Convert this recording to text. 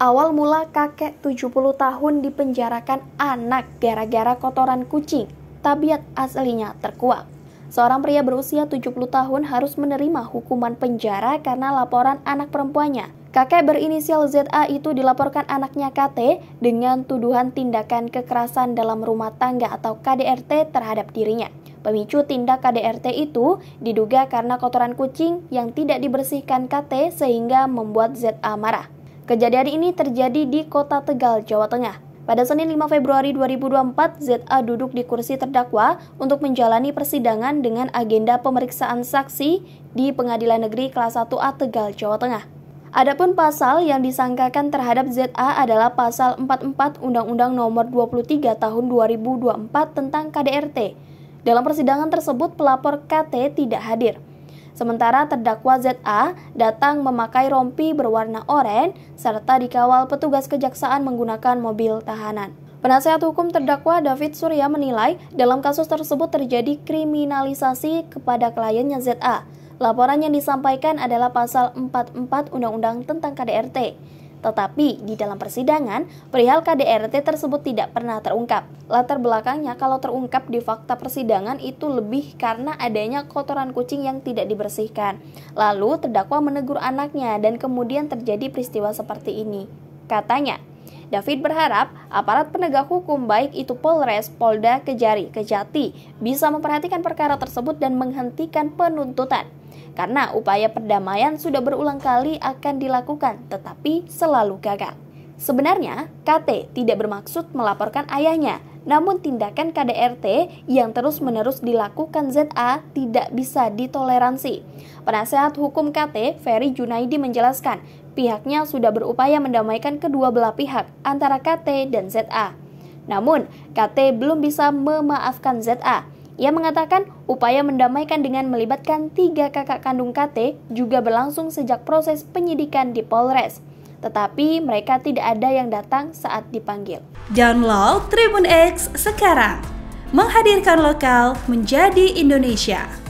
Awal mula kakek 70 tahun dipenjarakan anak gara-gara kotoran kucing. Tabiat aslinya terkuak. Seorang pria berusia 70 tahun harus menerima hukuman penjara karena laporan anak perempuannya. Kakek berinisial ZA itu dilaporkan anaknya KT dengan tuduhan tindakan kekerasan dalam rumah tangga atau KDRT terhadap dirinya. Pemicu tindak KDRT itu diduga karena kotoran kucing yang tidak dibersihkan KT sehingga membuat ZA marah. Kejadian ini terjadi di Kota Tegal, Jawa Tengah. Pada Senin 5 Februari 2024, ZA duduk di kursi terdakwa untuk menjalani persidangan dengan agenda pemeriksaan saksi di Pengadilan Negeri Kelas 1A Tegal, Jawa Tengah. Adapun pasal yang disangkakan terhadap ZA adalah pasal 44 Undang-Undang Nomor 23 Tahun 2024 tentang KDRT. Dalam persidangan tersebut, pelapor KT tidak hadir. Sementara terdakwa ZA datang memakai rompi berwarna oranye serta dikawal petugas kejaksaan menggunakan mobil tahanan. Penasehat hukum terdakwa David Surya menilai dalam kasus tersebut terjadi kriminalisasi kepada kliennya ZA. Laporan yang disampaikan adalah pasal 44 Undang-Undang tentang KDRT. Tetapi di dalam persidangan, perihal KDRT tersebut tidak pernah terungkap. Latar belakangnya kalau terungkap di fakta persidangan itu lebih karena adanya kotoran kucing yang tidak dibersihkan. Lalu terdakwa menegur anaknya dan kemudian terjadi peristiwa seperti ini. Katanya, David berharap aparat penegak hukum baik itu Polres, Polda, Kejari, Kejati bisa memperhatikan perkara tersebut dan menghentikan penuntutan. Karena upaya perdamaian sudah berulang kali akan dilakukan tetapi selalu gagal. Sebenarnya, KT tidak bermaksud melaporkan ayahnya, namun tindakan KDRT yang terus-menerus dilakukan ZA tidak bisa ditoleransi. Penasehat hukum KT, Ferry Junaidi menjelaskan, pihaknya sudah berupaya mendamaikan kedua belah pihak antara KT dan ZA. Namun, KT belum bisa memaafkan ZA. Ia mengatakan upaya mendamaikan dengan melibatkan tiga kakak kandung KT juga berlangsung sejak proses penyidikan di Polres. Tetapi mereka tidak ada yang datang saat dipanggil. Download Tribun X sekarang. Menghadirkan lokal menjadi Indonesia.